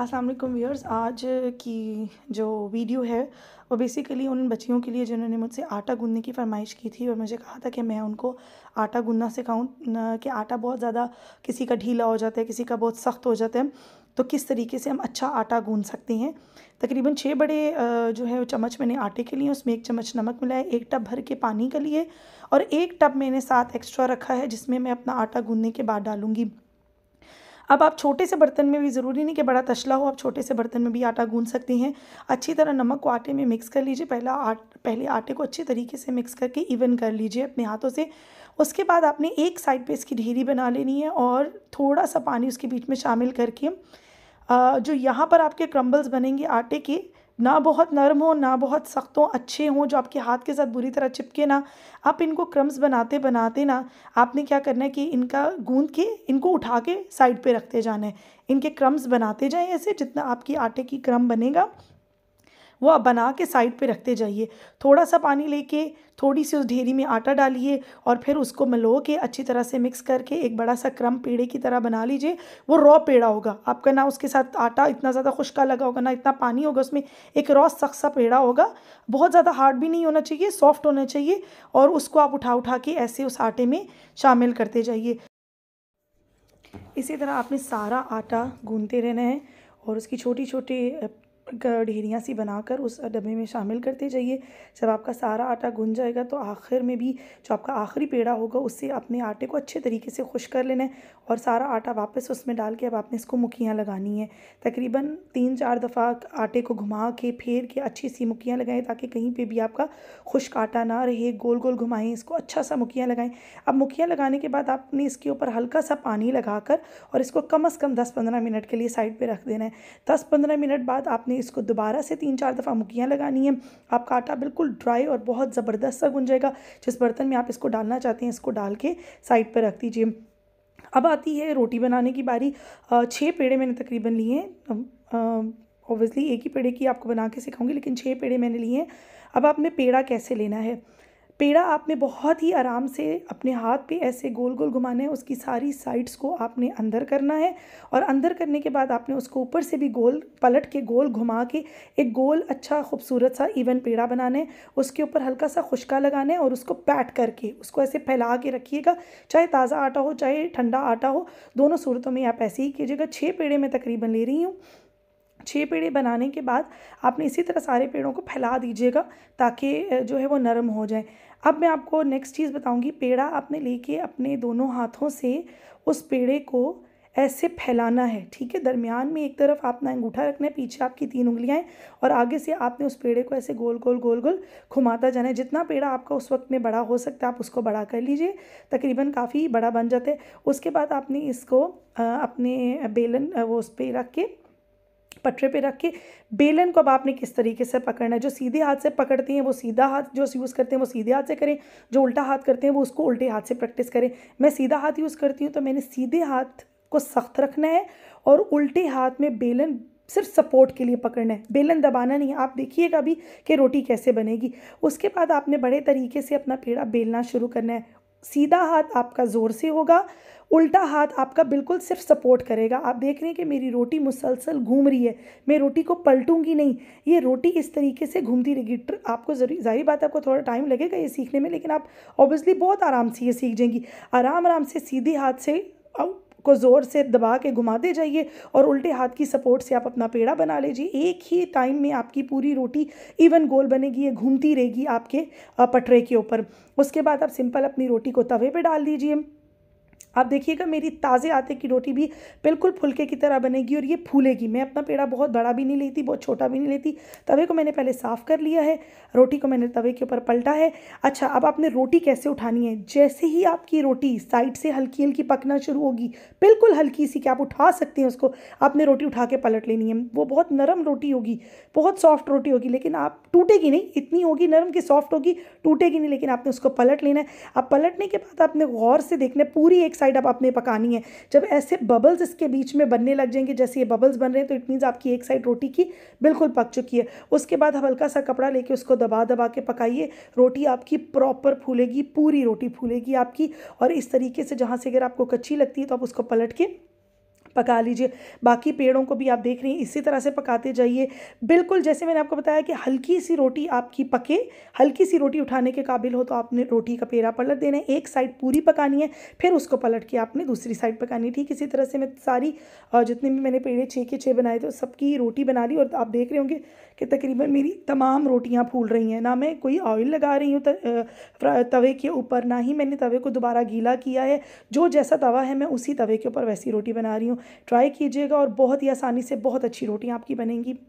अस्सलाम वालेकुम व्यूअर्स आज की जो वीडियो है वो बेसिकली उन बच्चियों के लिए जिन्होंने मुझसे आटा गूंदने की फरमाइश की थी और मुझे कहा था कि मैं उनको आटा गूंदना सिखाऊँ कि आटा बहुत ज़्यादा किसी का ढीला हो जाता है किसी का बहुत सख्त हो जाता है तो किस तरीके से हम अच्छा आटा गूंद सकते हैं तकरीबन छः बड़े जो है चम्मच मैंने आटे के लिए उसमें एक चम्मच नमक मिलाया एक टब भर के पानी के लिए और एक टब मैंने साथ एक्स्ट्रा रखा है जिसमें मैं अपना आटा गूंदने के बाद डालूँगी अब आप छोटे से बर्तन में भी ज़रूरी नहीं कि बड़ा तशला हो आप छोटे से बर्तन में भी आटा गूंद सकती हैं अच्छी तरह नमक को आटे में मिक्स कर लीजिए पहला आट पहले आटे को अच्छे तरीके से मिक्स करके इवन कर लीजिए अपने हाथों से उसके बाद आपने एक साइड पे इसकी ढेरी बना लेनी है और थोड़ा सा पानी उसके बीच में शामिल करके जो यहाँ पर आपके क्रम्बल्स बनेंगे आटे के ना बहुत नरम हो ना बहुत सख्त हो अच्छे हों जो आपके हाथ के साथ बुरी तरह चिपके ना आप इनको क्रम्स बनाते बनाते ना आपने क्या करना है कि इनका गूंद के इनको उठा के साइड पे रखते जाना है इनके क्रम्स बनाते जाएं ऐसे जितना आपकी आटे की क्रम बनेगा वो आप बना के साइड पे रखते जाइए थोड़ा सा पानी लेके थोड़ी सी उस ढेरी में आटा डालिए और फिर उसको मिलो के अच्छी तरह से मिक्स करके एक बड़ा सा क्रम पेड़े की तरह बना लीजिए वो रॉ पेड़ा होगा आपका ना उसके साथ आटा इतना ज़्यादा खुशका लगा होगा ना इतना पानी होगा उसमें एक रॉ सख्त सा पेड़ा होगा बहुत ज़्यादा हार्ड भी नहीं होना चाहिए सॉफ्ट होना चाहिए और उसको आप उठा उठा के ऐसे उस आटे में शामिल करते जाइए इसी तरह आपने सारा आटा गूंदते रहना है और उसकी छोटी छोटी ढेरियाँ सी बनाकर उस डब्बे में शामिल करते जाइए जब आपका सारा आटा गुन जाएगा तो आखिर में भी जो आपका आखिरी पेड़ा होगा उससे अपने आटे को अच्छे तरीके से खुश कर लेना है और सारा आटा वापस उसमें डाल के अब आपने इसको मुखियाँ लगानी है तकरीबन तीन चार दफ़ा आटे को घुमा के फेर के अच्छी सी मुखियाँ लगाएँ ताकि कहीं पर भी आपका खुश्क आटा ना रहे गोल गोल घुमाएँ इसको अच्छा सा मुखियाँ लगाएँ अब मुखिया लगाने के बाद आपने इसके ऊपर हल्का सा पानी लगा और इसको कम अज़ कम दस पंद्रह मिनट के लिए साइड पर रख देना है दस पंद्रह मिनट बाद आपने इसको दोबारा से तीन चार दफ़ा मुकियाँ लगानी है आपका आटा बिल्कुल ड्राई और बहुत ज़बरदस्त सा गुन जाएगा जिस बर्तन में आप इसको डालना चाहते हैं इसको डाल के साइड पर रख दीजिए अब आती है रोटी बनाने की बारी छः पेड़े मैंने तकरीबन लिए हैं ओबियसली एक ही पेड़े की आपको बना के सिखाऊंगी लेकिन छः पेड़े मैंने लिए हैं अब आपने पेड़ा कैसे लेना है पेड़ा आपने बहुत ही आराम से अपने हाथ पे ऐसे गोल गोल घुमाना है उसकी सारी साइड्स को आपने अंदर करना है और अंदर करने के बाद आपने उसको ऊपर से भी गोल पलट के गोल घुमा के एक गोल अच्छा खूबसूरत सा इवन पेड़ा बनाना है उसके ऊपर हल्का सा खुशका लगाना है और उसको पैट करके उसको ऐसे फैला के रखिएगा चाहे ताज़ा आटा हो चाहे ठंडा आटा हो दोनों सूरतों में आप ऐसे ही कीजिएगा छः पेड़े मैं तकरीबन ले रही हूँ छः पेड़े बनाने के बाद आपने इसी तरह सारे पेड़ों को फैला दीजिएगा ताकि जो है वो नरम हो जाए अब मैं आपको नेक्स्ट चीज़ बताऊँगी पेड़ा आपने लेके अपने दोनों हाथों से उस पेड़े को ऐसे फैलाना है ठीक है दरमियान में एक तरफ आपने अंगूठा रखना है पीछे आपकी तीन उंगलियां हैं और आगे से आपने उस पेड़े को ऐसे गोल गोल गोल गोल घुमाता जाना है जितना पेड़ा आपका उस वक्त में बड़ा हो सकता है आप उसको बड़ा कर लीजिए तकरीबन काफ़ी बड़ा बन जाता है उसके बाद आपने इसको अपने बेलन वो उस पर रख के पटरे पे रख के बेलन को अब आपने किस तरीके से पकड़ना है जो सीधे हाथ से पकड़ते हैं वो सीधा हाथ जो यूज़ करते हैं वो सीधे हाथ से करें जो उल्टा हाथ करते हैं वो उसको उल्टे हाथ से प्रैक्टिस करें मैं सीधा हाथ यूज़ करती हूँ तो मैंने सीधे हाथ को सख्त रखना है और उल्टे हाथ में बेलन सिर्फ सपोर्ट के लिए पकड़ना है बेलन दबाना नहीं है आप देखिएगा अभी कि रोटी कैसे बनेगी उसके बाद आपने बड़े तरीके से अपना पेड़ा बेलना शुरू करना है सीधा हाथ आपका ज़ोर से होगा उल्टा हाथ आपका बिल्कुल सिर्फ सपोर्ट करेगा आप देख रहे हैं कि मेरी रोटी मुसलसल घूम रही है मैं रोटी को पलटूंगी नहीं ये रोटी इस तरीके से घूमती रहेगी आपको ज़ाहिर बात है आपको थोड़ा टाइम लगेगा ये सीखने में लेकिन आप ऑब्वियसली बहुत आराम से ये सीख जाएंगी आराम आराम से सीधे हाथ से को ज़ोर से दबा के घुमाते जाइए और उल्टे हाथ की सपोर्ट से आप अपना पेड़ा बना लीजिए एक ही टाइम में आपकी पूरी रोटी इवन गोल बनेगी ये घूमती रहेगी आपके पटरे के ऊपर उसके बाद आप सिंपल अपनी रोटी को तवे पे डाल दीजिए आप देखिएगा मेरी ताज़े आते की रोटी भी बिल्कुल फुलके की तरह बनेगी और ये फूलेगी मैं अपना पेड़ा बहुत बड़ा भी नहीं लेती बहुत छोटा भी नहीं लेती तवे को मैंने पहले साफ़ कर लिया है रोटी को मैंने तवे के ऊपर पलटा है अच्छा अब आपने रोटी कैसे उठानी है जैसे ही आपकी रोटी साइड से हल्की हल्की पकना शुरू होगी बिल्कुल हल्की सी कि आप उठा सकते हैं उसको आपने रोटी उठा के पलट लेनी है वो बहुत नरम रोटी होगी बहुत सॉफ्ट रोटी होगी लेकिन आप टूटेगी नहीं इतनी होगी नरम की सॉफ्ट होगी टूटेगी नहीं लेकिन आपने उसको पलट लेना है अब पलटने के बाद आपने गौर से देखना है पूरी एक साइड अब आपने पकानी है जब ऐसे बबल्स इसके बीच में बनने लग जाएंगे जैसे ये बबल्स बन रहे हैं तो इट मीन्स आपकी एक साइड रोटी की बिल्कुल पक चुकी है उसके बाद हल्का सा कपड़ा लेके उसको दबा दबा के पकाइए रोटी आपकी प्रॉपर फूलेगी पूरी रोटी फूलेगी आपकी और इस तरीके से जहाँ से अगर आपको कच्ची लगती है तो आप उसको पलट के पका लीजिए बाकी पेड़ों को भी आप देख रही हैं इसी तरह से पकाते जाइए बिल्कुल जैसे मैंने आपको बताया कि हल्की सी रोटी आपकी पके हल्की सी रोटी उठाने के काबिल हो तो आपने रोटी का पेड़ा पलट देना है एक साइड पूरी पकानी है फिर उसको पलट के आपने दूसरी साइड पकानी है ठीक इसी तरह से मैं सारी जितने भी मैंने पेड़े छः के छः बनाए थे सबकी रोटी बना ली और आप देख रहे होंगे कि तकरीबन मेरी तमाम रोटियाँ फूल रही हैं ना मैं कोई ऑयल लगा रही हूँ तवे के ऊपर ना ही मैंने तवे को दोबारा गीला किया है जो जैसा तवा है मैं उसी तवे के ऊपर वैसी रोटी बना रही हूँ ट्राई कीजिएगा और बहुत ही आसानी से बहुत अच्छी रोटियाँ आपकी बनेंगी